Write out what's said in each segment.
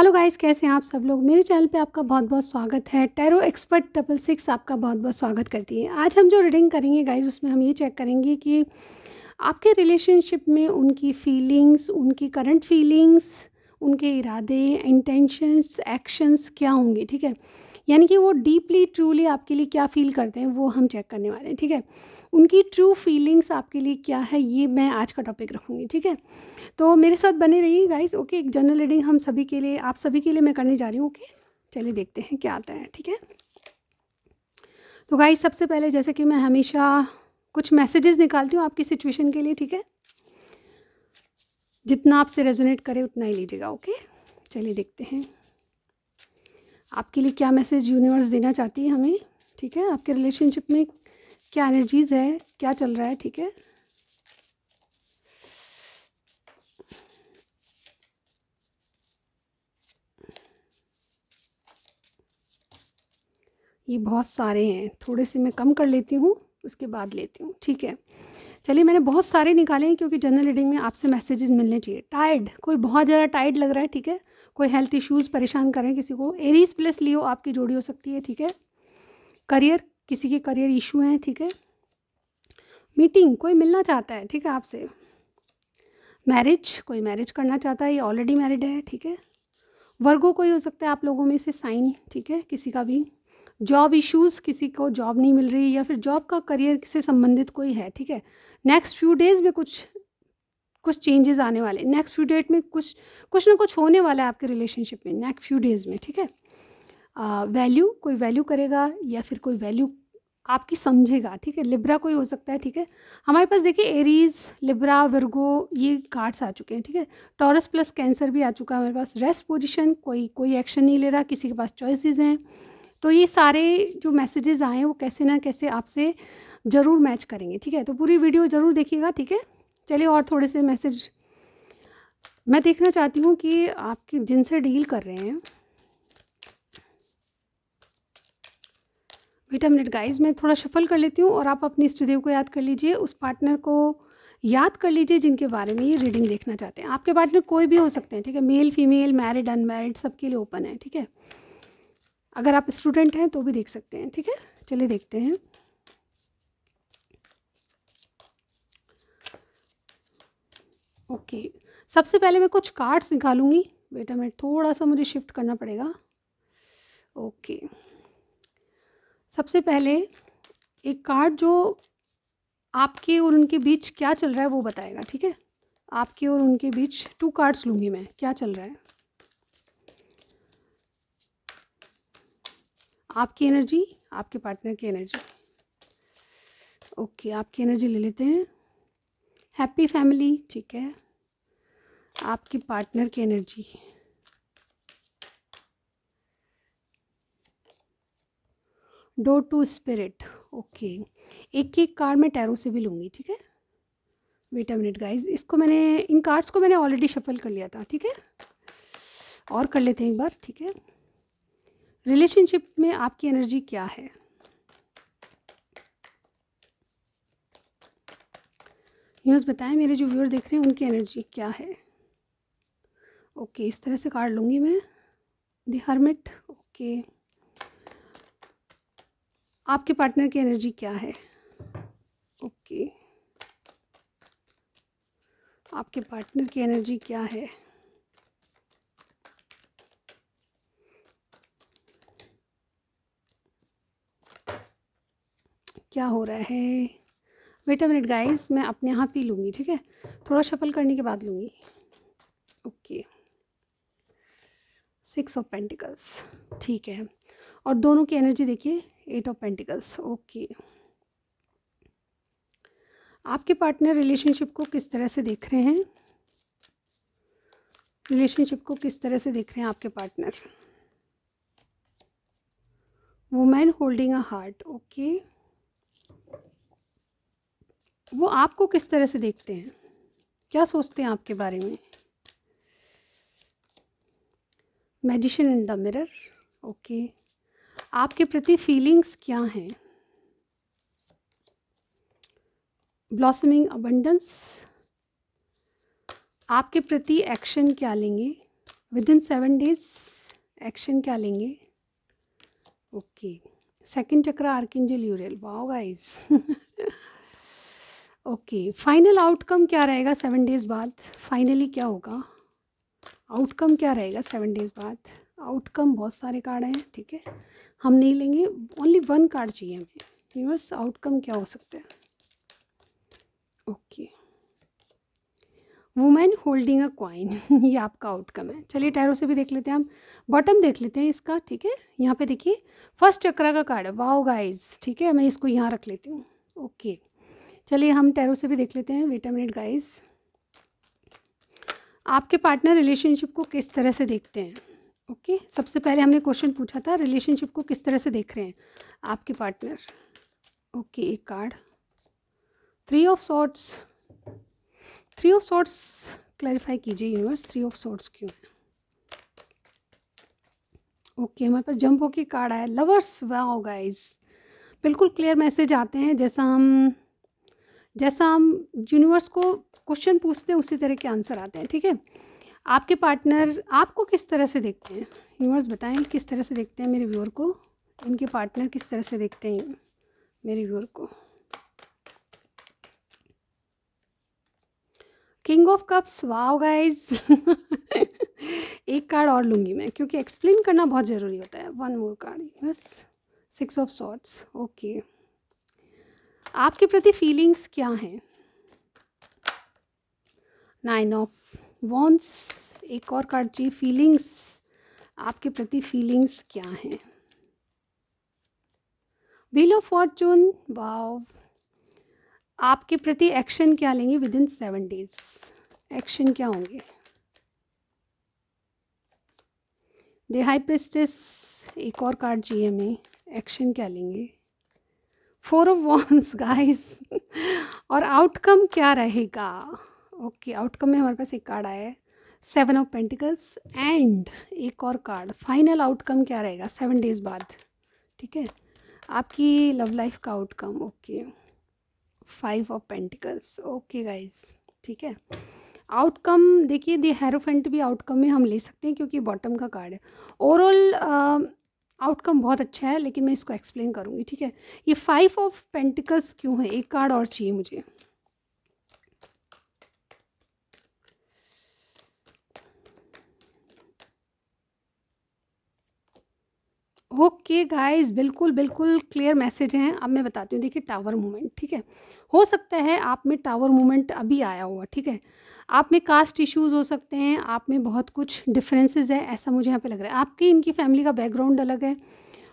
Hello guys कैसे हैं आप सब लोग मेरे चैनल पे आपका बहुत बहुत स्वागत है टैरो एक्सपर्ट डबल सिक्स आपका बहुत बहुत स्वागत करती है आज हम जो रीडिंग करेंगे गाइस उसमें हम ये चेक करेंगे कि आपके रिलेशनशिप में उनकी फीलिंग्स उनकी करंट फीलिंग्स उनके इरादे इंटेंशंस एक्शंस क्या होंगे ठीक है यानी कि वो डीपली ट्रूली आपके लिए क्या फ़ील करते हैं वो हम चेक करने वाले हैं ठीक है उनकी ट्रू फीलिंग्स आपके लिए क्या है ये मैं आज का टॉपिक रखूँगी ठीक है तो मेरे साथ बने रहिए गाइस ओके एक जनरल रीडिंग हम सभी के लिए आप सभी के लिए मैं करने जा रही हूँ ओके चलिए देखते हैं क्या आता है ठीक है तो गाइस सबसे पहले जैसे कि मैं हमेशा कुछ मैसेजेस निकालती हूँ आपकी सिचुएशन के लिए ठीक है जितना आपसे रेजोनेट करे उतना ही लीजिएगा ओके चलिए देखते हैं आपके लिए क्या मैसेज यूनिवर्स देना चाहती है हमें ठीक है आपके रिलेशनशिप में क्या एनर्जीज़ है क्या चल रहा है ठीक है ये बहुत सारे हैं थोड़े से मैं कम कर लेती हूँ उसके बाद लेती हूँ ठीक है चलिए मैंने बहुत सारे निकाले हैं क्योंकि जनरल रीडिंग में आपसे मैसेजेस मिलने चाहिए टाइड कोई बहुत ज़्यादा टाइड लग रहा है ठीक है कोई हेल्थ इश्यूज़ परेशान करें किसी को एरीज प्लस लियो आपकी जोड़ी हो सकती है ठीक है करियर किसी के करियर इशू हैं ठीक है मीटिंग कोई मिलना चाहता है ठीक है आपसे मैरिज कोई मैरिज करना चाहता है ये ऑलरेडी मैरिड है ठीक है वर्गो कोई हो सकता है आप लोगों में से साइन ठीक है किसी का भी जॉब इश्यूज़ किसी को जॉब नहीं मिल रही या फिर जॉब का करियर से संबंधित कोई है ठीक है नेक्स्ट फ्यू डेज़ में कुछ कुछ चेंजेस आने वाले नेक्स्ट फ्यू डेट में कुछ कुछ ना कुछ होने वाला है आपके रिलेशनशिप में नेक्स्ट फ्यू डेज़ में ठीक है वैल्यू कोई वैल्यू करेगा या फिर कोई वैल्यू आपकी समझेगा ठीक है लिब्रा कोई हो सकता है ठीक है हमारे पास देखिए एरीज लिब्रा वर्गो ये कार्ड्स आ चुके हैं ठीक है टॉरस प्लस कैंसर भी आ चुका है हमारे पास रेस्ट पोजिशन कोई कोई एक्शन नहीं ले रहा किसी के पास चॉइसिस हैं तो ये सारे जो मैसेजेस आए वो कैसे ना कैसे आपसे ज़रूर मैच करेंगे ठीक है तो पूरी वीडियो ज़रूर देखिएगा ठीक है चलिए और थोड़े से मैसेज मैं देखना चाहती हूँ कि आपके जिनसे डील कर रहे हैं बेटा मिनट गाइस मैं थोड़ा शफल कर लेती हूँ और आप अपने इष्टदेव को याद कर लीजिए उस पार्टनर को याद कर लीजिए जिनके बारे में ये रीडिंग देखना चाहते हैं आपके पार्टनर कोई भी हो सकते हैं ठीक है मेल फीमेल मैरिड अनमैरिड सबके लिए ओपन है ठीक है अगर आप स्टूडेंट हैं तो भी देख सकते हैं ठीक है चलिए देखते हैं ओके सबसे पहले मैं कुछ कार्ड्स निकालूंगी बेटा मैं थोड़ा सा मुझे शिफ्ट करना पड़ेगा ओके सबसे पहले एक कार्ड जो आपके और उनके बीच क्या चल रहा है वो बताएगा ठीक है आपके और उनके बीच टू कार्ड्स लूँगी मैं क्या चल रहा है आपकी एनर्जी आपके पार्टनर की एनर्जी ओके आपकी एनर्जी ले लेते हैं हैप्पी फैमिली ठीक है आपके पार्टनर की energy door to spirit okay एक एक कार्ड मैं टैरो से भी लूँगी ठीक है वेट अ मिनट गाइस इसको मैंने इन कार्ड्स को मैंने ऑलरेडी शफल कर लिया था ठीक है और कर लेते हैं एक बार ठीक है रिलेशनशिप में आपकी एनर्जी क्या है न्यूज बताएं मेरे जो व्यूअर देख रहे हैं उनकी एनर्जी क्या है ओके इस तरह से कार्ड लूंगी मैं दी हर्मिट ओके आपके पार्टनर की एनर्जी क्या है ओके आपके पार्टनर की एनर्जी क्या है क्या हो रहा है वेट अ मिनट गाइस मैं अपने यहाँ पी लूँगी ठीक है थोड़ा शफल करने के बाद लूँगी ओके सिक्स ऑफ पेंटिकल्स ठीक है और दोनों की एनर्जी देखिए एट ऑफ पेंटिकल्स ओके आपके पार्टनर रिलेशनशिप को किस तरह से देख रहे हैं रिलेशनशिप को किस तरह से देख रहे हैं आपके partner women holding a heart okay okay. वो आपको किस तरह से देखते हैं क्या सोचते हैं आपके बारे में meditation in the mirror okay आपके प्रति फीलिंग्स क्या हैं ब्लॉसमिंग अबंडेंस आपके प्रति एक्शन क्या लेंगे within seven days action क्या लेंगे okay second chakra archangel Uriel wow guys okay final outcome क्या रहेगा सेवन डेज़ बाद फाइनली क्या होगा आउटकम क्या रहेगा सेवन डेज़ बाद आउटकम बहुत सारे कार्ड हैं ठीक है हम नहीं लेंगे ओनली वन कार्ड चाहिए हमें यूनिवर्स आउटकम क्या हो सकता है okay women holding a coin ये आपका आउटकम है चलिए टैरो से भी देख लेते हैं हम बॉटम देख लेते हैं इसका ठीक है यहाँ पे देखिए फर्स्ट चक्रा का कार्ड है वाओ गाइज ठीक है मैं इसको यहाँ रख लेती हूँ ओके चलिए हम टैरो से भी देख लेते हैं वेट मिनट गाइज आपके पार्टनर रिलेशनशिप को किस तरह से देखते हैं ओके okay? सबसे पहले हमने क्वेश्चन पूछा था रिलेशनशिप को किस तरह से देख रहे हैं आपके पार्टनर ओके okay, एक card three of swords three of swords clarify कीजिए यूनिवर्स थ्री ऑफ सॉर्ट्स क्यों है ओके okay, हमारे पास जम्पो की कार्ड आया लवर्स वाओ गाइज बिल्कुल क्लियर मैसेज आते हैं जैसा हम जैसा हम यूनिवर्स को क्वेश्चन पूछते हैं उसी तरह के आंसर आते हैं ठीक है आपके पार्टनर आपको किस तरह से देखते हैं यूनिवर्स बताएं किस तरह से देखते हैं मेरे व्यूअर को इनके पार्टनर किस तरह से देखते हैं मेरे व्यूअर को king of cups wow guys एक कार्ड और लूंगी मैं क्योंकि एक्सप्लेन करना बहुत ज़रूरी होता है वन मोर कार्ड बस सिक्स ऑफ शॉर्ट्स ओके आपके प्रति फीलिंग्स क्या हैं नाइन ऑफ वॉन्ट्स एक और कार्ड चाहिए फीलिंग्स आपके प्रति फीलिंग्स क्या हैं विल ऑफ फॉर्चून वाव आपके प्रति एक्शन क्या लेंगे within seven days action क्या होंगे दे हाई प्रेस्टिस एक और कार्ड चाहिए हमें एक्शन क्या लेंगे फोर ऑफ वॉन्स गाइस और आउटकम क्या रहेगा ओके आउटकम में हमारे पास एक कार्ड आया है सेवन ऑफ पेंटिकल्स एंड एक और कार्ड फाइनल आउटकम क्या रहेगा सेवन डेज बाद ठीक है आपकी लव लाइफ का outcome okay five of pentacles okay guys ठीक है आउटकम देखिए दी हेरोफेंट भी आउटकम में हम ले सकते हैं क्योंकि बॉटम का कार्ड है ओवरऑल आउटकम बहुत अच्छा है लेकिन मैं इसको एक्सप्लेन करूँगी ठीक है ये फाइव ऑफ पेंटिकल्स क्यों है एक कार्ड और चाहिए मुझे ओके गाइस बिल्कुल बिल्कुल क्लियर मैसेज हैं अब मैं बताती हूँ देखिए टावर मूवमेंट ठीक है हो सकता है आप में टावर मूवमेंट अभी आया हुआ ठीक है आप में कास्ट इश्यूज हो सकते हैं आप में बहुत कुछ डिफरेंसेस है ऐसा मुझे यहाँ पे लग रहा है आपकी इनकी फैमिली का बैकग्राउंड अलग है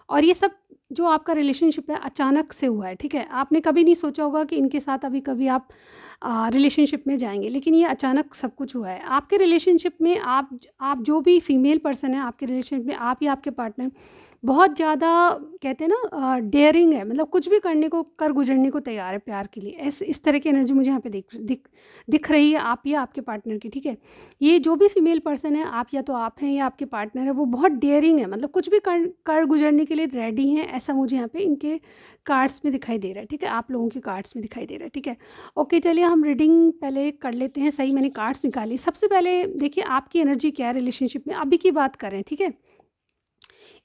और ये सब जो आपका रिलेशनशिप है अचानक से हुआ है ठीक है आपने कभी नहीं सोचा होगा कि इनके साथ अभी कभी आप रिलेशनशिप में जाएंगे लेकिन ये अचानक सब कुछ हुआ है आपके रिलेशनशिप में आप आप जो भी फीमेल पर्सन है आपके रिलेशनशिप में आप या आपके पार्टनर बहुत ज़्यादा कहते हैं ना डेयरिंग है मतलब कुछ भी करने को कर गुजरने को तैयार है प्यार के लिए ऐसे इस तरह की एनर्जी मुझे यहाँ पे दिख दिख दिख रही है आप या आपके पार्टनर की ठीक है ये जो भी फीमेल पर्सन है आप या तो आप हैं या आपके पार्टनर है वो बहुत डेयरिंग है मतलब कुछ भी कर कर गुजरने के लिए रेडी हैं ऐसा मुझे यहाँ पर इनके कार्ड्स में दिखाई दे रहा है ठीक है आप लोगों के कार्ड्स में दिखाई दे रहा है ठीक है ओके चलिए हम रीडिंग पहले कर लेते हैं सही मैंने कार्ड्स निकाली सबसे पहले देखिए आपकी एनर्जी क्या है रिलेशनशिप में अभी की बात करें ठीक है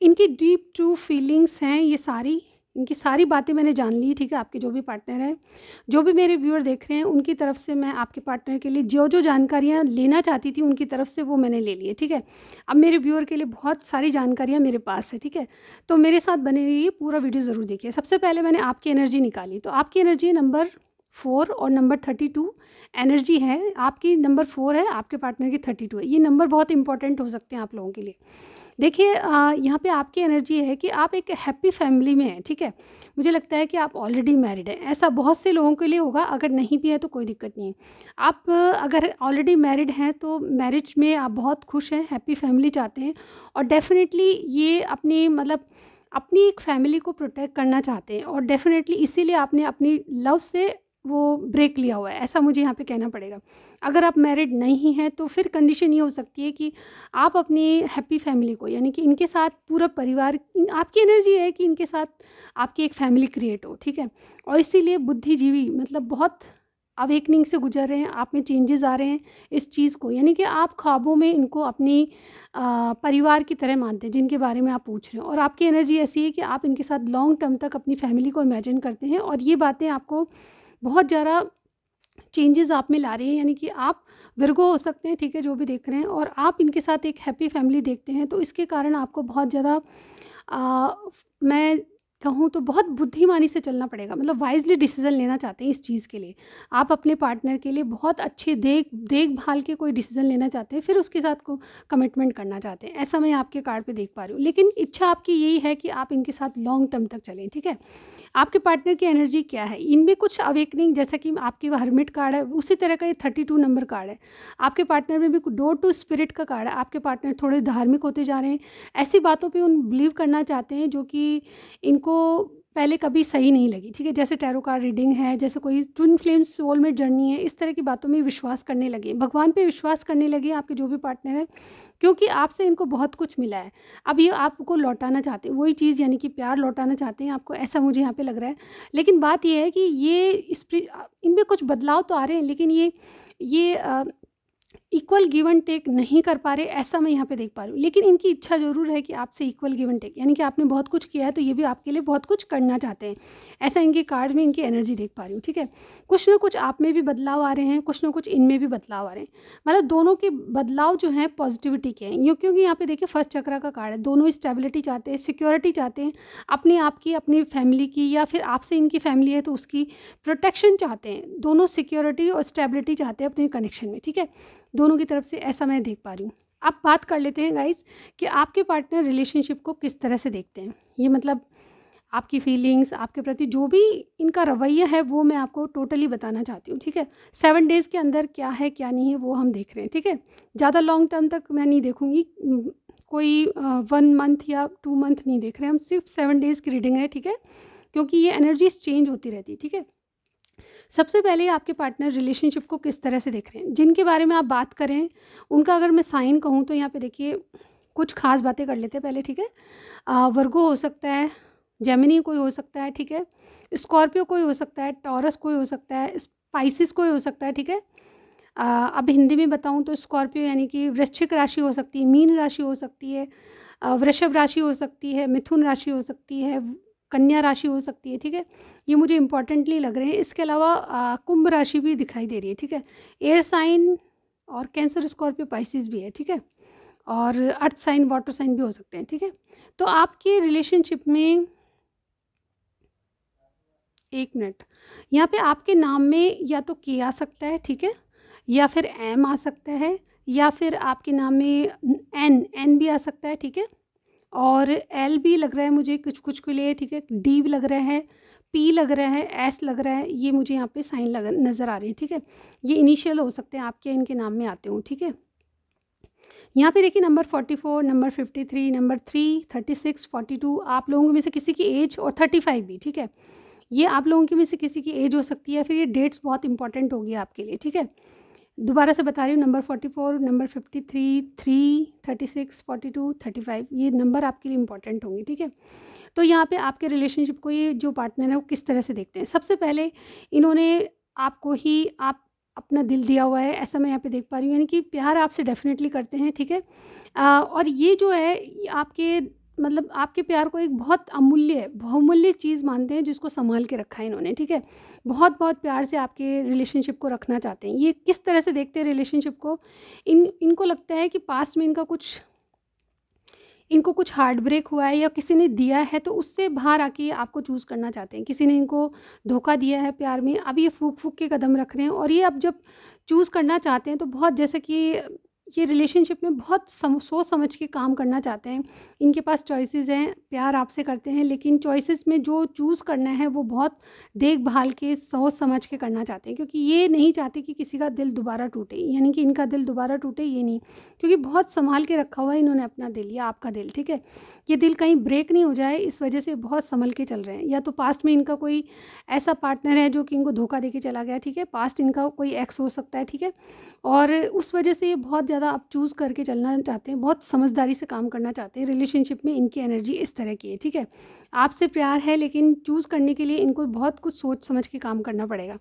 इनकी डीप ट्रू फीलिंग्स हैं ये सारी इनकी सारी बातें मैंने जान ली ठीक है आपके जो भी पार्टनर हैं जो भी मेरे व्यूअर देख रहे हैं उनकी तरफ से मैं आपके पार्टनर के लिए जो जो जानकारियाँ लेना चाहती थी उनकी तरफ से वो मैंने ले लिए ठीक है अब मेरे व्यूअर के लिए बहुत सारी जानकारियाँ मेरे पास है ठीक है तो मेरे साथ बने रहिए पूरा वीडियो ज़रूर देखिए सबसे पहले मैंने आपकी एनर्जी निकाली तो आपकी एनर्जी नंबर फोर और नंबर थर्टी टू एनर्जी है आपकी नंबर फोर है आपके पार्टनर की थर्टी टू है ये नंबर बहुत इंपॉर्टेंट हो सकते हैं आप लोगों के लिए देखिए यहाँ पे आपकी एनर्जी है कि आप एक हैप्पी फैमिली में हैं ठीक है मुझे लगता है कि आप ऑलरेडी मैरिड हैं ऐसा बहुत से लोगों के लिए होगा अगर नहीं भी है तो कोई दिक्कत नहीं है आप अगर ऑलरेडी मैरिड हैं तो मैरिज में आप बहुत खुश हैं हैप्पी फैमिली चाहते हैं और डेफिनेटली ये अपनी मतलब अपनी एक फैमिली को प्रोटेक्ट करना चाहते हैं और डेफिनेटली इसीलिए आपने अपनी लव से वो ब्रेक लिया हुआ है ऐसा मुझे यहाँ पे कहना पड़ेगा अगर आप मैरिड नहीं हैं तो फिर कंडीशन ये हो सकती है कि आप अपनी हैप्पी फैमिली को यानी कि इनके साथ पूरा परिवार आपकी एनर्जी है कि इनके साथ आपकी एक फैमिली क्रिएट हो ठीक है और इसीलिए बुद्धिजीवी मतलब बहुत अवेकनिंग से गुजर रहे हैं आप में चेंजेस आ रहे हैं इस चीज़ को यानी कि आप ख्वाबों में इनको अपनी आ, परिवार की तरह मानते हैं जिनके बारे में आप पूछ रहे हैं और आपकी एनर्जी ऐसी है कि आप इनके साथ लॉन्ग टर्म तक अपनी फैमिली को इमेजिन करते हैं और ये बातें आपको बहुत ज़्यादा चेंजेस आप में ला रही है यानी कि आप वर्गो हो सकते हैं ठीक है जो भी देख रहे हैं और आप इनके साथ एक हैप्पी फैमिली देखते हैं तो इसके कारण आपको बहुत ज़्यादा मैं कहूँ तो बहुत बुद्धिमानी से चलना पड़ेगा मतलब वाइजली डिसीजन लेना चाहते हैं इस चीज़ के लिए आप अपने पार्टनर के लिए बहुत अच्छे देख देखभाल के कोई डिसीजन लेना चाहते हैं फिर उसके साथ को कमिटमेंट करना चाहते हैं ऐसा मैं आपके कार्ड पे देख पा रही हूँ लेकिन इच्छा आपकी यही है कि आप इनके साथ लॉन्ग टर्म तक चलें ठीक है आपके पार्टनर की एनर्जी क्या है इनमें कुछ अवेकनिंग जैसा कि आपके हर्मिट कार्ड है उसी तरह का ये थर्टी टू नंबर कार्ड है आपके पार्टनर में भी डोर टू स्पिरिट का कार्ड है आपके पार्टनर थोड़े धार्मिक होते जा रहे हैं ऐसी बातों पर उन बिलीव करना चाहते हैं जो कि इनको पहले कभी सही नहीं लगी ठीक है जैसे टैरो कार्ड रीडिंग है जैसे कोई ट्विन फ्लेम सोल में जर्नी है इस तरह की बातों में विश्वास करने लगे भगवान पे विश्वास करने लगे आपके जो भी पार्टनर है क्योंकि आपसे इनको बहुत कुछ मिला है अब ये आपको लौटाना चाहते हैं वही चीज़ यानी कि प्यार लौटाना चाहते हैं आपको ऐसा मुझे यहाँ पे लग रहा है लेकिन बात ये है कि ये इस इनमें कुछ बदलाव तो आ रहे हैं लेकिन ये ये इक्वल गिव एंड टेक नहीं कर पा रहे ऐसा मैं यहाँ पे देख पा रही हूँ लेकिन इनकी इच्छा ज़रूर है कि आपसे इक्वल गिव एंड टेक यानी कि आपने बहुत कुछ किया है तो ये भी आपके लिए बहुत कुछ करना चाहते हैं ऐसा इनके कार्ड में इनकी एनर्जी देख पा रही हूँ ठीक है कुछ ना कुछ आप में भी बदलाव आ रहे हैं कुछ ना कुछ इनमें भी बदलाव आ रहे हैं मतलब दोनों के बदलाव जो हैं पॉजिटिविटी के हैं यूँ क्योंकि यहाँ पे देखिए फर्स्ट चक्र का कार्ड है दोनों स्टेबिलिटी चाहते हैं सिक्योरिटी चाहते हैं अपने आप की अपनी फैमिली की या फिर आपसे इनकी फैमिली है तो उसकी प्रोटेक्शन चाहते हैं दोनों सिक्योरिटी और स्टेबिलिटी चाहते हैं अपने कनेक्शन में ठीक है दोनों की तरफ से ऐसा मैं देख पा रही हूँ अब बात कर लेते हैं गाइस कि आपके पार्टनर रिलेशनशिप को किस तरह से देखते हैं ये मतलब आपकी फीलिंग्स आपके प्रति जो भी इनका रवैया है वो मैं आपको टोटली बताना चाहती हूँ ठीक है सेवन डेज़ के अंदर क्या है क्या नहीं है वो हम देख रहे हैं ठीक है ज़्यादा लॉन्ग टर्म तक मैं नहीं देखूँगी कोई वन मंथ या टू मंथ नहीं देख रहे हम सिर्फ सेवन डेज़ की रीडिंग है ठीक है क्योंकि ये एनर्जीज चेंज होती रहती है ठीक है सबसे पहले आपके पार्टनर रिलेशनशिप को किस तरह से देख रहे हैं जिनके बारे में आप बात करें उनका अगर मैं साइन कहूँ तो यहाँ पे देखिए कुछ खास बातें कर लेते हैं पहले ठीक है वर्गो हो सकता है जेमिनी कोई हो सकता है ठीक है स्कॉर्पियो कोई हो सकता है टॉरस कोई हो सकता है स्पाइसिस कोई हो सकता है ठीक है अब हिंदी में बताऊँ तो स्कॉर्पियो यानी कि वृश्चिक राशि हो सकती है मीन राशि हो सकती है वृषभ राशि हो सकती है मिथुन राशि हो सकती है कन्या राशि हो सकती है ठीक है ये मुझे इंपॉर्टेंटली लग रहे हैं इसके अलावा कुंभ राशि भी दिखाई दे रही है ठीक है एयर साइन और कैंसर स्कॉर्पियो पाइसिस भी है ठीक है और अर्थ साइन वाटर साइन भी हो सकते हैं ठीक है तो आपके रिलेशनशिप में एक मिनट यहाँ पे आपके नाम में या तो के आ सकता है ठीक है या फिर एम आ सकता है या फिर आपके नाम में एन एन भी आ सकता है ठीक है और एल भी लग रहा है मुझे कुछ कुछ के लिए ठीक है डी भी लग रहा है पी लग रहा है एस लग रहा है ये मुझे यहाँ पे साइन लग नज़र आ रहे हैं ठीक है ये इनिशियल हो सकते हैं आपके इनके नाम में आते हों ठीक है यहाँ पे देखिए number forty four number fifty three number three thirty six forty two आप लोगों में से किसी की एज और थर्टी फाइव भी ठीक है ये आप लोगों के में से किसी की एज हो सकती है फिर ये डेट्स बहुत इंपॉर्टेंट होगी आपके लिए ठीक है दोबारा से बता रही हूँ number forty four number fifty three three thirty six forty two thirty five ये नंबर आपके लिए इंपॉर्टेंट होंगे ठीक है तो यहाँ पे आपके रिलेशनशिप को ये जो पार्टनर है वो किस तरह से देखते हैं सबसे पहले इन्होंने आपको ही आप अपना दिल दिया हुआ है ऐसा मैं यहाँ पे देख पा रही हूँ यानी कि प्यार आपसे डेफिनेटली करते हैं ठीक है आ, और ये जो है आपके मतलब आपके प्यार को एक बहुत अमूल्य बहुमूल्य चीज़ मानते हैं जिसको संभाल के रखा है इन्होंने ठीक है बहुत बहुत प्यार से आपके रिलेशनशिप को रखना चाहते हैं ये किस तरह से देखते हैं रिलेशनशिप को इन इनको लगता है कि पास्ट में इनका कुछ इनको कुछ हार्ट ब्रेक हुआ है या किसी ने दिया है तो उससे बाहर आके आपको चूज़ करना चाहते हैं किसी ने इनको धोखा दिया है प्यार में अब ये फूक फूक के कदम रख रहे हैं और ये अब जब चूज़ करना चाहते हैं तो बहुत जैसे कि ये रिलेशनशिप में बहुत सम, सोच समझ के काम करना चाहते हैं इनके पास चॉइसेस हैं प्यार आपसे करते हैं लेकिन चॉइसेस में जो चूज़ करना है वो बहुत देखभाल के सोच समझ के करना चाहते हैं क्योंकि ये नहीं चाहते कि किसी का दिल दोबारा टूटे यानी कि इनका दिल दोबारा टूटे ये नहीं क्योंकि बहुत संभाल के रखा हुआ है इन्होंने अपना दिल या आपका दिल ठीक है ये दिल कहीं ब्रेक नहीं हो जाए इस वजह से बहुत संभल के चल रहे हैं या तो पास्ट में इनका कोई ऐसा पार्टनर है जो कि इनको धोखा दे के चला गया ठीक है पास्ट इनका कोई एक्स हो सकता है ठीक है और उस वजह से ये बहुत ज़्यादा आप चूज़ करके चलना चाहते हैं बहुत समझदारी से काम करना चाहते हैं रिलेशनशिप में इनकी एनर्जी इस तरह की है ठीक है आपसे प्यार है लेकिन चूज़ करने के लिए इनको बहुत कुछ सोच समझ के काम करना पड़ेगा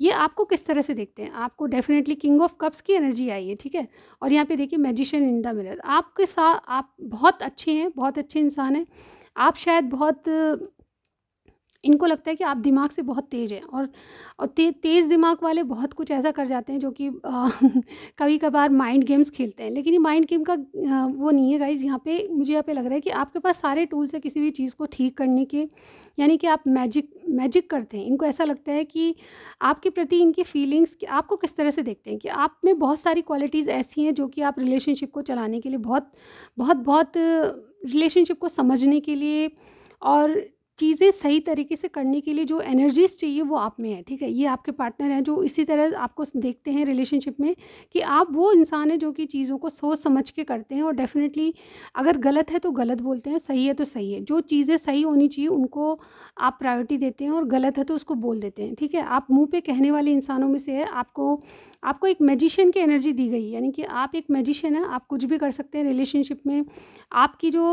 ये आपको किस तरह से देखते हैं आपको डेफिनेटली किंग ऑफ कप्स की एनर्जी आई है ठीक है और यहाँ पे देखिए मैजिशियन इन द मिरर आपके साथ आप बहुत अच्छे हैं बहुत अच्छे इंसान हैं आप शायद बहुत इनको लगता है कि आप दिमाग से बहुत तेज़ हैं और, और ते, तेज़ दिमाग वाले बहुत कुछ ऐसा कर जाते हैं जो कि कभी कभार माइंड गेम्स खेलते हैं लेकिन ये माइंड गेम का आ, वो नहीं है गाइज यहाँ पे मुझे यहाँ पे लग रहा है कि आपके पास सारे टूल्स हैं किसी भी चीज़ को ठीक करने के यानी कि आप मैजिक मैजिक करते हैं इनको ऐसा लगता है कि आपके प्रति इनकी फीलिंग्स कि आपको किस तरह से देखते हैं कि आप में बहुत सारी क्वालिटीज़ ऐसी हैं जो कि आप रिलेशनशिप को चलाने के लिए बहुत बहुत बहुत रिलेशनशिप को समझने के लिए और चीज़ें सही तरीके से करने के लिए जो एनर्जीज चाहिए वो आप में है ठीक है ये आपके पार्टनर हैं जो इसी तरह आपको देखते हैं रिलेशनशिप में कि आप वो इंसान हैं जो कि चीज़ों को सोच समझ के करते हैं और डेफिनेटली अगर गलत है तो गलत बोलते हैं सही है तो सही है जो चीज़ें सही होनी चाहिए उनको आप प्रायोरिटी देते हैं और गलत है तो उसको बोल देते हैं ठीक है आप मुँह पर कहने वाले इंसानों में से है आपको आपको एक मेजिशियन की एनर्जी दी गई यानी कि आप एक मेजिशियन हैं आप कुछ भी कर सकते हैं रिलेशनशिप में आपकी जो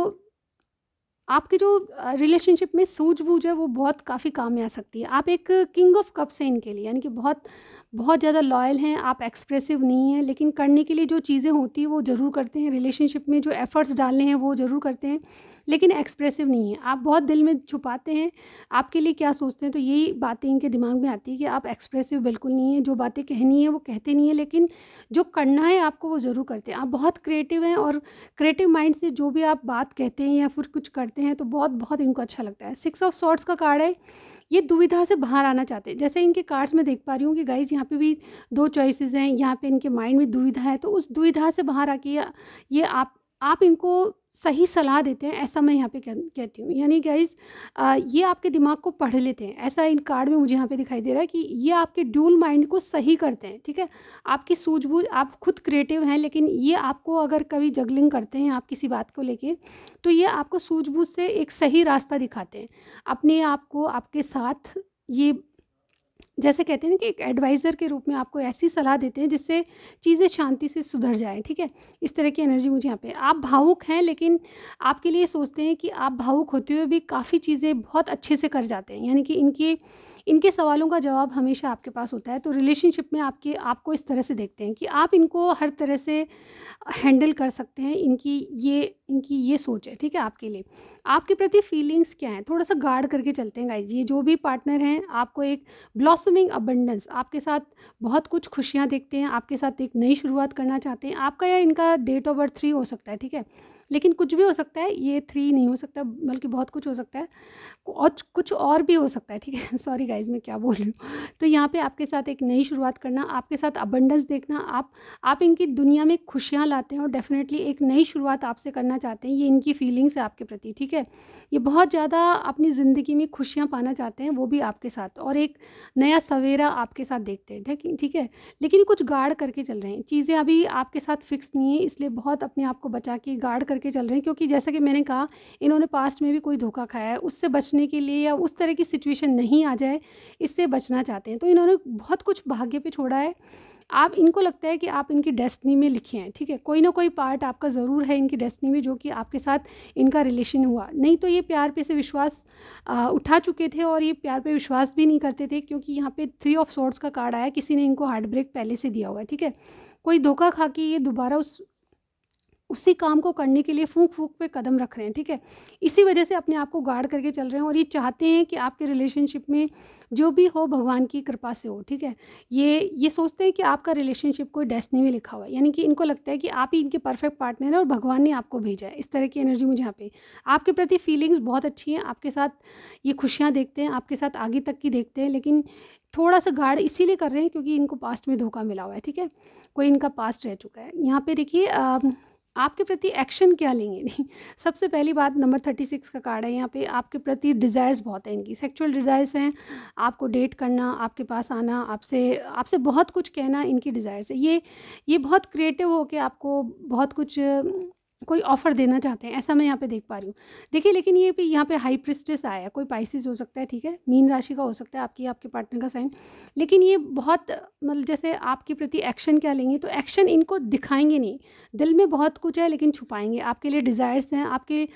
आपके जो रिलेशनशिप में सूझबूझ है वो बहुत काफ़ी काम में आ सकती है आप एक किंग ऑफ कप्स हैं इनके लिए यानी कि बहुत बहुत ज़्यादा लॉयल हैं आप एक्सप्रेसिव नहीं हैं लेकिन करने के लिए जो चीज़ें होती हैं वो ज़रूर करते हैं रिलेशनशिप में जो एफ़र्ट्स डालने हैं वो ज़रूर करते हैं लेकिन एक्सप्रेसिव नहीं है आप बहुत दिल में छुपाते हैं आपके लिए क्या सोचते हैं तो यही बातें इनके दिमाग में आती है कि आप एक्सप्रेसिव बिल्कुल नहीं है जो बातें कहनी है वो कहते नहीं है लेकिन जो करना है आपको वो ज़रूर करते हैं आप बहुत क्रिएटिव हैं और क्रिएटिव माइंड से जो भी आप बात कहते हैं या फिर कुछ करते हैं तो बहुत बहुत इनको अच्छा लगता है सिक्स ऑफ शॉर्ट्स का कार्ड है ये दुविधा से बाहर आना चाहते हैं जैसे इनके कार्ड्स में देख पा रही हूँ कि गाइज यहाँ पे भी दो चॉइसेस हैं यहाँ पे इनके माइंड में दुविधा है तो उस दुविधा से बाहर आके ये आप आप इनको सही सलाह देते हैं ऐसा मैं यहाँ पे कह, कहती हूँ यानी गाइज ये आपके दिमाग को पढ़ लेते हैं ऐसा इन कार्ड में मुझे यहाँ पे दिखाई दे रहा है कि ये आपके ड्यूल माइंड को सही करते हैं ठीक है आपकी सूझबूझ आप खुद क्रिएटिव हैं लेकिन ये आपको अगर कभी जगलिंग करते हैं आप किसी बात को लेके तो ये आपको सूझबूझ से एक सही रास्ता दिखाते हैं अपने आप को आपके साथ ये जैसे कहते हैं ना कि एक एडवाइज़र के रूप में आपको ऐसी सलाह देते हैं जिससे चीज़ें शांति से सुधर जाए ठीक है इस तरह की एनर्जी मुझे यहाँ पे आप भावुक हैं लेकिन आपके लिए सोचते हैं कि आप भावुक होते हुए भी काफ़ी चीज़ें बहुत अच्छे से कर जाते हैं यानी कि इनकी इनके सवालों का जवाब हमेशा आपके पास होता है तो रिलेशनशिप में आपके आपको इस तरह से देखते हैं कि आप इनको हर तरह से हैंडल कर सकते हैं इनकी ये इनकी ये सोच है ठीक है आपके लिए आपके प्रति फीलिंग्स क्या हैं थोड़ा सा गार्ड करके चलते हैं गाइज ये जो भी पार्टनर हैं आपको एक ब्लॉसमिंग अबंडेंस आपके साथ बहुत कुछ खुशियाँ देखते हैं आपके साथ एक नई शुरुआत करना चाहते हैं आपका या इनका डेट ऑफ बर्थ थ्री हो सकता है ठीक है लेकिन कुछ भी हो सकता है ये थ्री नहीं हो सकता बल्कि बहुत कुछ हो सकता है और कुछ और भी हो सकता है ठीक है सॉरी गाइज मैं क्या बोल रही हूँ तो यहाँ पे आपके साथ एक नई शुरुआत करना आपके साथ अबंडेंस देखना आप आप इनकी दुनिया में खुशियाँ लाते हैं और डेफिनेटली एक नई शुरुआत आपसे करना चाहते हैं ये इनकी फीलिंग्स है आपके प्रति ठीक है ये बहुत ज़्यादा अपनी ज़िंदगी में खुशियाँ पाना चाहते हैं वो भी आपके साथ और एक नया सवेरा आपके साथ देखते हैं ठीक ठीक है लेकिन कुछ गाड़ करके चल रहे हैं चीज़ें अभी आपके साथ फिक्स नहीं है इसलिए बहुत अपने आप को बचा के गाड़ करके चल रहे हैं क्योंकि जैसा कि मैंने कहा इन्होंने पास्ट में भी कोई धोखा खाया है उससे बचने के लिए या उस तरह की सिचुएशन नहीं आ जाए इससे बचना चाहते हैं तो इन्होंने बहुत कुछ भाग्य पर छोड़ा है आप इनको लगता है कि आप इनकी डेस्टनी में लिखे हैं ठीक है कोई ना कोई पार्ट आपका ज़रूर है इनकी डेस्टनी में जो कि आपके साथ इनका रिलेशन हुआ नहीं तो ये प्यार पे से विश्वास आ, उठा चुके थे और ये प्यार पे विश्वास भी नहीं करते थे क्योंकि यहाँ पे थ्री ऑफ सोर्ट्स का कार्ड आया किसी ने इनको हार्ट ब्रेक पहले से दिया हुआ है ठीक है कोई धोखा खा के ये दोबारा उस उसी काम को करने के लिए फूक फूंक पे कदम रख रहे हैं ठीक है इसी वजह से अपने आप को गार्ड करके चल रहे हैं और ये चाहते हैं कि आपके रिलेशनशिप में जो भी हो भगवान की कृपा से हो ठीक है ये ये सोचते हैं कि आपका रिलेशनशिप कोई डेस्टनी में लिखा हुआ है यानी कि इनको लगता है कि आप ही इनके परफेक्ट पार्टनर हैं और भगवान ने आपको भेजा है इस तरह की एनर्जी मुझे यहाँ पे आपके प्रति फीलिंग्स बहुत अच्छी हैं आपके साथ ये खुशियाँ देखते हैं आपके साथ आगे तक की देखते हैं लेकिन थोड़ा सा गार्ड इसीलिए कर रहे हैं क्योंकि इनको पास्ट में धोखा मिला हुआ है ठीक है कोई इनका पास्ट रह चुका है यहाँ पर देखिए आपके प्रति एक्शन क्या लेंगे नहीं सबसे पहली बात नंबर थर्टी सिक्स का कार्ड है यहाँ पे आपके प्रति डिज़ायर्स बहुत हैं इनकी सेक्चुअल डिज़ायर्स हैं आपको डेट करना आपके पास आना आपसे आपसे बहुत कुछ कहना इनकी डिज़ायर्स है ये ये बहुत क्रिएटिव हो के आपको बहुत कुछ कोई ऑफ़र देना चाहते हैं ऐसा मैं यहाँ पे देख पा रही हूँ देखिए लेकिन ये भी यहाँ पे हाई प्रिस्टेस आया है कोई पाइसिस हो सकता है ठीक है मीन राशि का हो सकता है आपकी आपके पार्टनर का साइन लेकिन ये बहुत मतलब जैसे आपके प्रति एक्शन क्या लेंगे तो एक्शन इनको दिखाएंगे नहीं दिल में बहुत कुछ है लेकिन छुपाएंगे आपके लिए डिज़ायर्स हैं आपके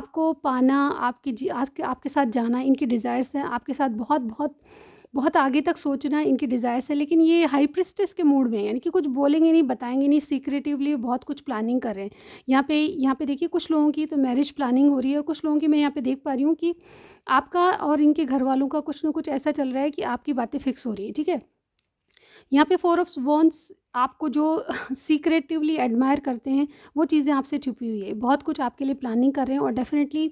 आपको पाना आपके आपके आपके साथ जाना इनके डिज़ायर्स हैं आपके साथ बहुत बहुत बहुत आगे तक सोचना इनकी डिज़ायर्स है लेकिन ये हाई प्रिस्टेस के मूड में है यानी कि कुछ बोलेंगे नहीं बताएंगे नहीं सीक्रेटिवली बहुत कुछ प्लानिंग कर रहे हैं यहाँ पे यहाँ पे देखिए कुछ लोगों की तो मैरिज प्लानिंग हो रही है और कुछ लोगों की मैं यहाँ पे देख पा रही हूँ कि आपका और इनके घर वालों का कुछ ना कुछ ऐसा चल रहा है कि आपकी बातें फिक्स हो रही है ठीक है यहाँ पे फोर ऑफ वॉन्स आपको जो सीक्रेटिवली एडमायर करते हैं वो चीज़ें आपसे छुपी हुई है बहुत कुछ आपके लिए प्लानिंग कर रहे हैं और डेफिनेटली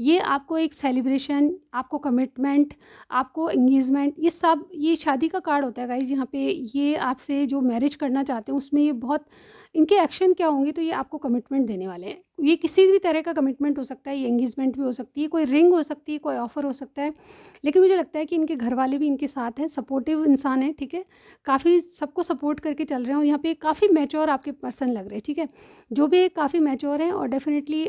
ये आपको एक सेलिब्रेशन आपको कमिटमेंट आपको इंगेजमेंट ये सब ये शादी का कार्ड होता है गाइज यहाँ पे ये आपसे जो मैरिज करना चाहते हैं उसमें ये बहुत इनके एक्शन क्या होंगे तो ये आपको कमिटमेंट देने वाले हैं ये किसी भी तरह का कमिटमेंट हो सकता है ये एंगेजमेंट भी हो सकती है कोई रिंग हो सकती है कोई ऑफ़र हो सकता है लेकिन मुझे लगता है कि इनके घर वाले भी इनके साथ हैं सपोर्टिव इंसान है ठीक है काफ़ी सबको सपोर्ट करके चल रहे हैं और यहाँ पे काफ़ी मैच्योर आपके पर्सन लग रहे हैं ठीक है जो भी काफ़ी मैच्योर हैं और डेफिनेटली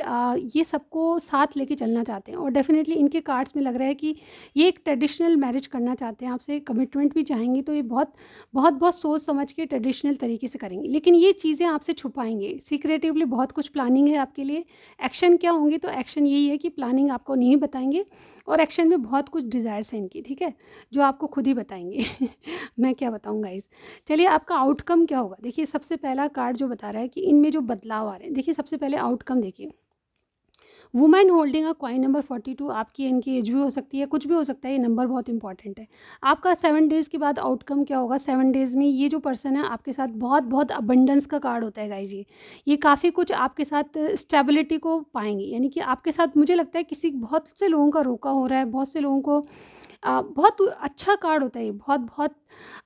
ये सबको साथ लेके चलना चाहते हैं और डेफिनेटली इनके कार्ड्स में लग रहा है कि ये एक ट्रेडिशनल मैरिज करना चाहते हैं आपसे कमिटमेंट भी चाहेंगे तो ये बहुत बहुत बहुत सोच समझ के ट्रेडिशनल तरीके से करेंगे लेकिन ये चीज़ें आपसे छुपाएंगे सीक्रेटिवली बहुत कुछ प्लानिंग है आप आपके लिए एक्शन क्या होंगे तो एक्शन यही है कि प्लानिंग आपको नहीं बताएंगे और एक्शन में बहुत कुछ डिज़ायर्स हैं इनकी ठीक है जो आपको खुद ही बताएंगे मैं क्या बताऊंगा इस चलिए आपका आउटकम क्या होगा देखिए सबसे पहला कार्ड जो बता रहा है कि इनमें जो बदलाव आ रहे हैं देखिए सबसे पहले आउटकम देखिए women holding a coin number forty two आपकी इनकी एज भी हो सकती है कुछ भी हो सकता है ये नंबर बहुत इंपॉर्टेंट है आपका सेवन डेज़ के बाद आउटकम क्या होगा सेवन डेज़ में ये जो पर्सन है आपके साथ बहुत बहुत अबंडेंस का कार्ड होता है गाइज ये ये काफ़ी कुछ आपके साथ स्टेबिलिटी को पाएंगे यानी कि आपके साथ मुझे लगता है किसी बहुत से लोगों का रोका हो रहा है बहुत से लोगों को आ, बहुत अच्छा कार्ड होता है ये बहुत बहुत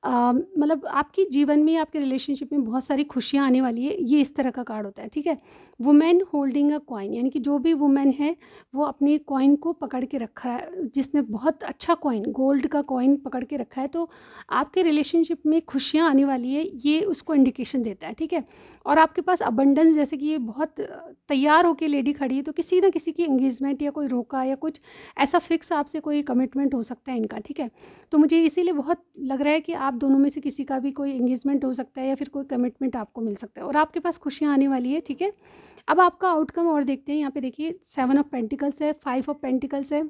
मतलब आपकी जीवन में आपके रिलेशनशिप में बहुत सारी खुशियाँ आने वाली है ये इस तरह का कार्ड होता है ठीक है वुमेन होल्डिंग अ कॉइन यानी कि जो भी वुमेन है वो अपने कॉइन को पकड़ के रखा है जिसने बहुत अच्छा कॉइन गोल्ड का कॉइन पकड़ के रखा है तो आपके रिलेशनशिप में खुशियाँ आने वाली है ये उसको इंडिकेशन देता है ठीक है और आपके पास अबंडेंस जैसे कि ये बहुत तैयार होकर लेडी खड़ी है तो किसी ना किसी की एंगेजमेंट या कोई रोका या कुछ ऐसा फिक्स आपसे कोई कमिटमेंट हो सकता है इनका ठीक है तो मुझे इसीलिए बहुत लग रहा है है कि आप दोनों में से किसी का भी कोई इंगेजमेंट हो सकता है या फिर कोई कमिटमेंट आपको मिल सकता है और आपके पास खुशियाँ आने वाली है ठीक है अब आपका आउटकम और देखते हैं यहाँ पे देखिए सेवन ऑफ पेंटिकल्स है फाइव ऑफ पेंटिकल्स है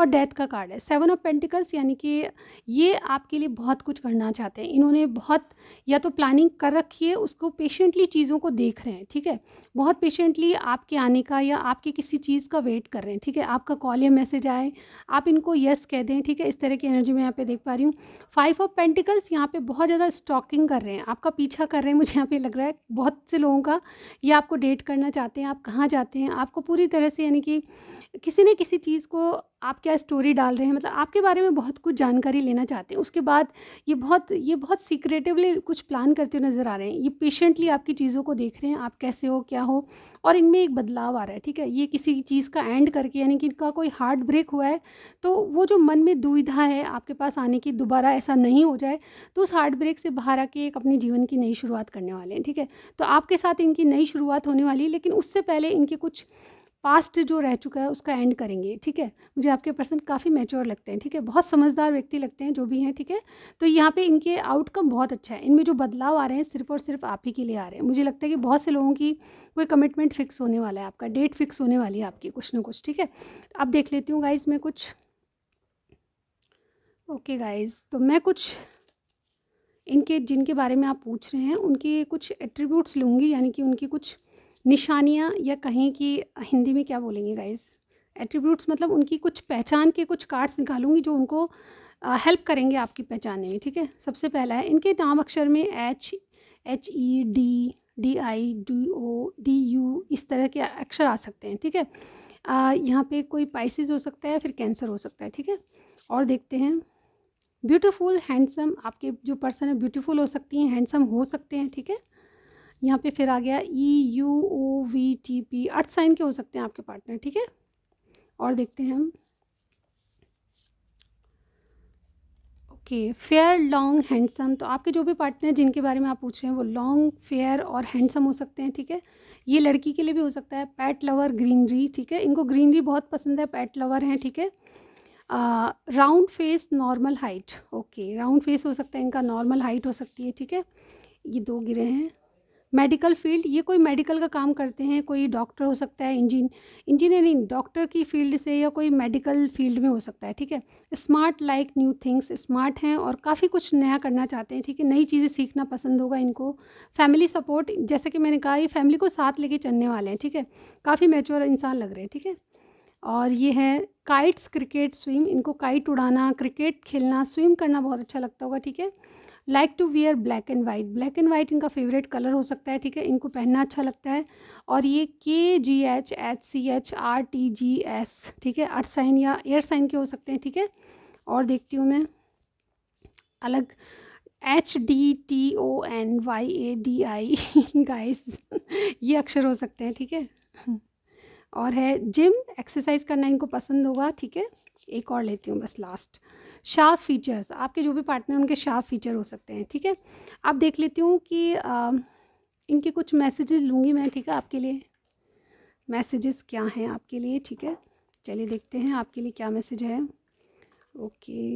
और डेथ का कार्ड है सेवन ऑफ पेंटिकल्स यानी कि ये आपके लिए बहुत कुछ करना चाहते हैं इन्होंने बहुत या तो प्लानिंग कर रखी है उसको पेशेंटली चीज़ों को देख रहे हैं ठीक है बहुत पेशेंटली आपके आने का या आपके किसी चीज़ का वेट कर रहे हैं ठीक है आपका कॉल या मैसेज आए आप इनको यस कह दें ठीक है इस तरह की एनर्जी मैं यहाँ पे देख पा रही हूँ फाइव ऑफ पेंटिकल्स यहाँ पे बहुत ज़्यादा स्टॉकिंग कर रहे हैं आपका पीछा कर रहे हैं मुझे यहाँ पे लग रहा है बहुत से लोगों का ये आपको डेट करना चाहते हैं आप कहाँ जाते हैं आपको पूरी तरह से यानी कि किसी न किसी चीज़ को आप क्या स्टोरी डाल रहे हैं मतलब आपके बारे में बहुत कुछ जानकारी लेना चाहते हैं उसके बाद ये बहुत ये बहुत सीक्रेटिवली कुछ प्लान करते हुए नज़र आ रहे हैं ये पेशेंटली आपकी चीज़ों को देख रहे हैं आप कैसे हो क्या हो और इनमें एक बदलाव आ रहा है ठीक है ये किसी चीज़ का एंड करके यानी कि इनका कोई हार्ट ब्रेक हुआ है तो वो जो मन में दुविधा है आपके पास आने की दोबारा ऐसा नहीं हो जाए तो उस हार्ट ब्रेक से बाहर आके एक अपने जीवन की नई शुरुआत करने वाले हैं ठीक है तो आपके साथ इनकी नई शुरुआत होने वाली है लेकिन उससे पहले इनके कुछ पास्ट जो रह चुका है उसका एंड करेंगे ठीक है मुझे आपके पर्सन काफ़ी मैच्योर लगते हैं ठीक है बहुत समझदार व्यक्ति लगते हैं जो भी हैं ठीक है तो यहाँ पे इनके आउटकम बहुत अच्छा है इनमें जो बदलाव आ रहे हैं सिर्फ और सिर्फ आप ही के लिए आ रहे हैं मुझे लगता है कि बहुत से लोगों की कोई कमिटमेंट फिक्स होने वाला है आपका डेट फिक्स होने वाली है आपकी कुछ ना कुछ ठीक है अब देख लेती हूँ गाइज में कुछ ओके गाइज तो मैं कुछ इनके जिनके बारे में आप पूछ रहे हैं उनके कुछ एट्रीब्यूट्स लूँगी यानी कि उनकी कुछ निशानियाँ या कहें कि हिंदी में क्या बोलेंगे गाइज एट्रीब्यूट्स मतलब उनकी कुछ पहचान के कुछ कार्ड्स निकालूंगी जो उनको हेल्प करेंगे आपकी पहचानने में ठीक है सबसे पहला है इनके नाम अक्षर में H H E D D I D O D U इस तरह के अक्षर आ सकते हैं ठीक है यहाँ पे कोई पाइसिस हो सकता है फिर कैंसर हो सकता है ठीक है और देखते हैं ब्यूटीफुल हैंडसम आपके जो पर्सन है ब्यूटीफुल हो सकती हैं हैंडसम हो सकते हैं ठीक है यहाँ पे फिर आ गया E U O V T P earth sign के हो सकते हैं आपके पार्टनर ठीक है और देखते हैं हम ओके फेयर लॉन्ग हैंडसम तो आपके जो भी पार्टनर जिनके बारे में आप पूछ रहे हैं वो लॉन्ग फेयर और हैंडसम हो सकते हैं ठीक है ये लड़की के लिए भी हो सकता है पैट लवर ग्रीनरी ठीक है इनको ग्रीनरी बहुत पसंद है पैट लवर हैं ठीक है round face normal height okay round face हो सकता है इनका नॉर्मल हाइट हो सकती है ठीक है ये दो गिरे हैं मेडिकल फील्ड ये कोई मेडिकल का काम करते हैं कोई डॉक्टर हो सकता है इंजीन इंजीनियरिंग डॉक्टर की फील्ड से या कोई मेडिकल फील्ड में हो सकता है ठीक है smart like new things smart हैं और काफ़ी कुछ नया करना चाहते हैं ठीक है नई चीज़ें सीखना पसंद होगा इनको फैमिली सपोर्ट जैसे कि मैंने कहा ये फैमिली को साथ लेके चलने वाले हैं ठीक है काफ़ी मेच्योर इंसान लग रहे हैं ठीक है और ये है काइट्स क्रिकेट स्विम इनको काइट उड़ाना क्रिकेट खेलना स्विम करना बहुत अच्छा लगता होगा ठीक है like to wear black and white black and white इनका फेवरेट कलर हो सकता है ठीक है इनको पहनना अच्छा लगता है और ये K G H H C H R T G S ठीक है अर्थ साइन या एयर साइन के हो सकते हैं ठीक है और देखती हूँ मैं अलग H D T O N Y A D I guys ये अक्षर हो सकते हैं ठीक है और है जिम एक्सरसाइज करना इनको पसंद होगा ठीक है एक और लेती हूँ बस लास्ट शार्प फीचर्स आपके जो भी पार्टनर उनके शार्प फीचर हो सकते हैं ठीक है आप देख लेती हूँ कि आ, इनके कुछ मैसेजेस लूँगी मैं ठीक है आपके लिए मैसेजेस क्या हैं आपके लिए ठीक है चलिए देखते हैं आपके लिए क्या मैसेज है ओके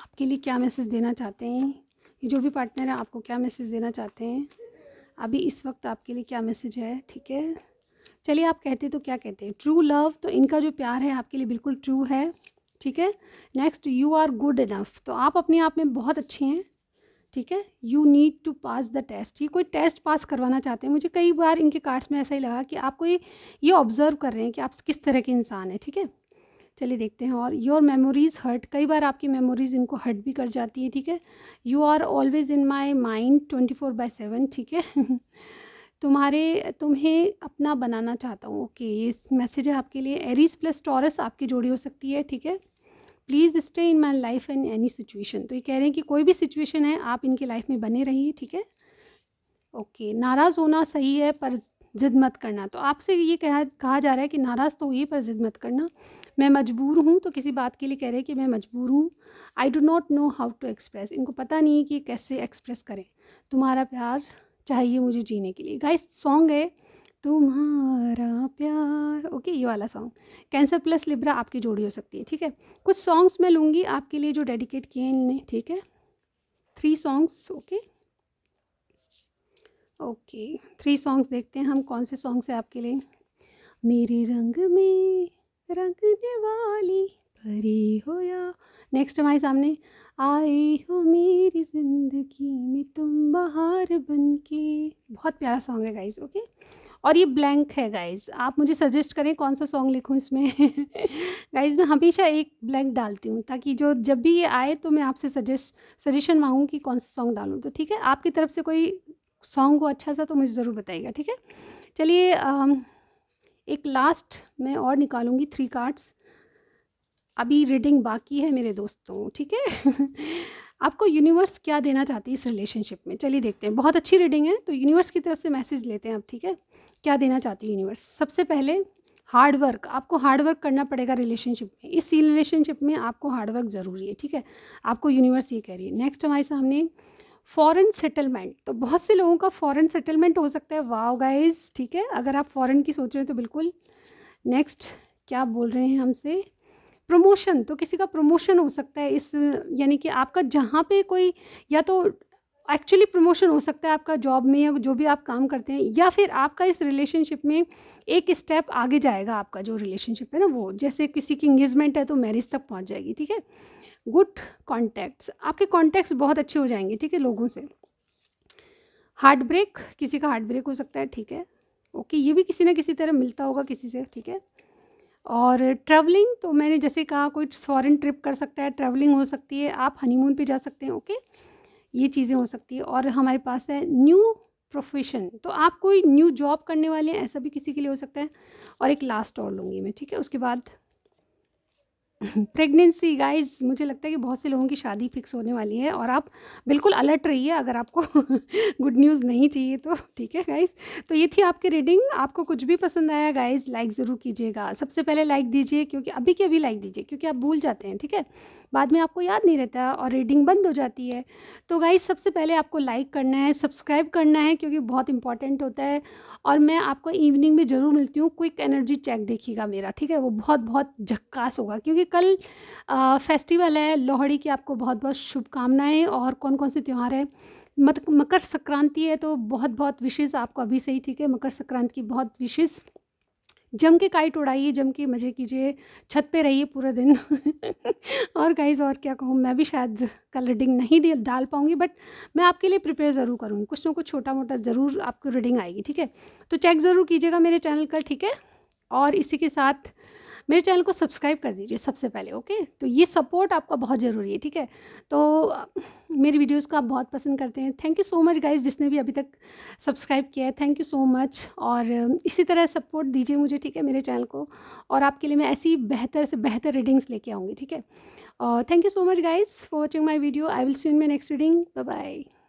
आपके लिए क्या मैसेज देना चाहते हैं ये जो भी पार्टनर है आपको क्या मैसेज देना चाहते हैं अभी इस वक्त आपके लिए क्या मैसेज है ठीक है चलिए आप कहते तो क्या कहते हैं ट्रू लव तो इनका जो प्यार है आपके लिए बिल्कुल ट्रू है ठीक है next you are good enough तो आप अपने आप में बहुत अच्छे हैं ठीक है you need to pass the test ये कोई टेस्ट पास करवाना चाहते हैं मुझे कई बार इनके कार्ड्स में ऐसा ही लगा कि आप कोई ये ऑब्जर्व कर रहे हैं कि आप किस तरह के इंसान हैं ठीक है चलिए देखते हैं और योर मेमोरीज़ हर्ट कई बार आपकी मेमोरीज़ इनको हर्ट भी कर जाती है ठीक है you are always in my mind twenty four by seven ठीक है तुम्हारे तुम्हें अपना बनाना चाहता हूँ ओके ये मैसेज है आपके लिए एरीज प्लस टॉरस आपकी जोड़ी हो सकती है ठीक है please stay in my life and any situation तो ये कह रहे हैं कि कोई भी सिचुएशन है आप इनकी लाइफ में बने रहिए ठीक है ओके नाराज़ होना सही है पर जिद मत करना तो आपसे ये कहा कहा जा रहा है कि नाराज़ तो हुई पर जिद मत करना मैं मजबूर हूँ तो किसी बात के लिए कह रहे हैं कि मैं मजबूर हूँ I do not know how to express इनको पता नहीं है कि कैसे एक्सप्रेस करें तुम्हारा प्यार चाहिए मुझे जीने के लिए गाइस सॉन्ग है तुम्हारा प्यार ओके ये वाला सॉन्ग कैंसर प्लस लिब्रा आपकी जोड़ी हो सकती है ठीक है कुछ सॉन्ग्स मैं लूँगी आपके लिए जो डेडिकेट किए इनने ठीक है three songs okay okay three songs देखते हैं हम कौन से सॉन्ग्स हैं आपके लिए मेरे रंग में रंगने वाली परी हो या नेक्स्ट हमारे सामने आए हो मेरी ज़िंदगी में तुम बहार बन के बहुत प्यारा सॉन्ग है गाइज ओके और ये ब्लैंक है गाइज आप मुझे सजेस्ट करें कौन सा सॉन्ग लिखूँ इसमें गाइज मैं हमेशा एक ब्लैंक डालती हूँ ताकि जो जब भी ये आए तो मैं आपसे सजेस्ट सजेशन मांगूँ कि कौन सा सॉन्ग डालूँ तो ठीक है आपकी तरफ से कोई सॉन्ग हो अच्छा सा तो मुझे ज़रूर बताइएगा ठीक है चलिए एक लास्ट मैं और निकालूंगी थ्री कार्ड्स अभी रीडिंग बाकी है मेरे दोस्तों ठीक है आपको यूनिवर्स क्या देना चाहती है इस रिलेशनशिप में चलिए देखते हैं बहुत अच्छी रीडिंग है तो यूनिवर्स की तरफ से मैसेज लेते हैं आप ठीक है क्या देना चाहती है यूनिवर्स सबसे पहले हार्ड वर्क आपको हार्ड वर्क करना पड़ेगा रिलेशनशिप में इस रिलेशनशिप में आपको हार्ड वर्क ज़रूरी है ठीक है आपको यूनिवर्स ये कह रही है नेक्स्ट हमारे सामने फॉरेन सेटलमेंट तो बहुत से लोगों का फॉरेन सेटलमेंट हो सकता है वाओ गाइस ठीक है अगर आप फॉरेन की सोच रहे हैं तो बिल्कुल नेक्स्ट क्या बोल रहे हैं हमसे प्रमोशन तो किसी का प्रमोशन हो सकता है इस यानी कि आपका जहाँ पे कोई या तो एक्चुअली प्रमोशन हो सकता है आपका जॉब में या जो भी आप काम करते हैं या फिर आपका इस रिलेशनशिप में एक स्टेप आगे जाएगा आपका जो रिलेशनशिप है ना वो जैसे किसी की इंगेजमेंट है तो मैरिज तक पहुंच जाएगी ठीक है गुड कॉन्टैक्ट्स आपके कॉन्टैक्ट्स बहुत अच्छे हो जाएंगे ठीक है लोगों से हार्ट ब्रेक किसी का हार्ट ब्रेक हो सकता है ठीक है ओके ये भी किसी ना किसी तरह मिलता होगा किसी से ठीक है और ट्रैवलिंग तो मैंने जैसे कहा कोई फॉरेन ट्रिप कर सकता है ट्रैवलिंग हो सकती है आप हनीमून पे जा सकते हैं ओके ये चीज़ें हो सकती है और हमारे पास है न्यू प्रोफेशन तो आप कोई न्यू जॉब करने वाले हैं ऐसा भी किसी के लिए हो सकता है और एक लास्ट और लूँगी मैं ठीक है उसके बाद प्रेगनेंसी गाइस मुझे लगता है कि बहुत से लोगों की शादी फिक्स होने वाली है और आप बिल्कुल अलर्ट रहिए अगर आपको गुड न्यूज़ नहीं चाहिए तो ठीक है गाइस तो ये थी आपकी रीडिंग आपको कुछ भी पसंद आया गाइस लाइक ज़रूर कीजिएगा सबसे पहले लाइक दीजिए क्योंकि अभी के अभी लाइक दीजिए क्योंकि आप भूल जाते हैं ठीक है बाद में आपको याद नहीं रहता और रीडिंग बंद हो जाती है तो गाइज सबसे पहले आपको लाइक करना है सब्सक्राइब करना है क्योंकि बहुत इंपॉर्टेंट होता है और मैं आपको इवनिंग में ज़रूर मिलती हूँ क्विक एनर्जी चेक देखिएगा मेरा ठीक है वो बहुत बहुत झक्कास होगा क्योंकि कल आ, फेस्टिवल है लोहड़ी की आपको बहुत बहुत शुभकामनाएँ और कौन कौन से त्यौहार हैं मत मकर संक्रांति है तो बहुत बहुत विशेष आपको अभी से ही ठीक है मकर संक्रांति की बहुत विशेष जम के काइट उड़ाइए जम के मज़े कीजिए छत पे रहिए पूरा दिन और गाइज और क्या कहूँ मैं भी शायद कल रीडिंग नहीं डाल पाऊँगी बट मैं आपके लिए प्रिपेयर ज़रूर करूँगी कुछ ना कुछ छोटा मोटा ज़रूर आपको रीडिंग आएगी ठीक है तो चेक ज़रूर कीजिएगा मेरे चैनल का ठीक है और इसी के साथ मेरे चैनल को सब्सक्राइब कर दीजिए सबसे पहले ओके तो ये सपोर्ट आपका बहुत ज़रूरी है ठीक है तो मेरी वीडियोज़ को आप बहुत पसंद करते हैं thank you so much guys जिसने भी अभी तक सब्सक्राइब किया है थैंक यू सो मच और इसी तरह सपोर्ट दीजिए मुझे ठीक है मेरे चैनल को और आपके लिए मैं ऐसी बेहतर से बेहतर रीडिंग्स लेके आऊँगी ठीक है और thank you so much guys for watching my video I will see in my next reading bye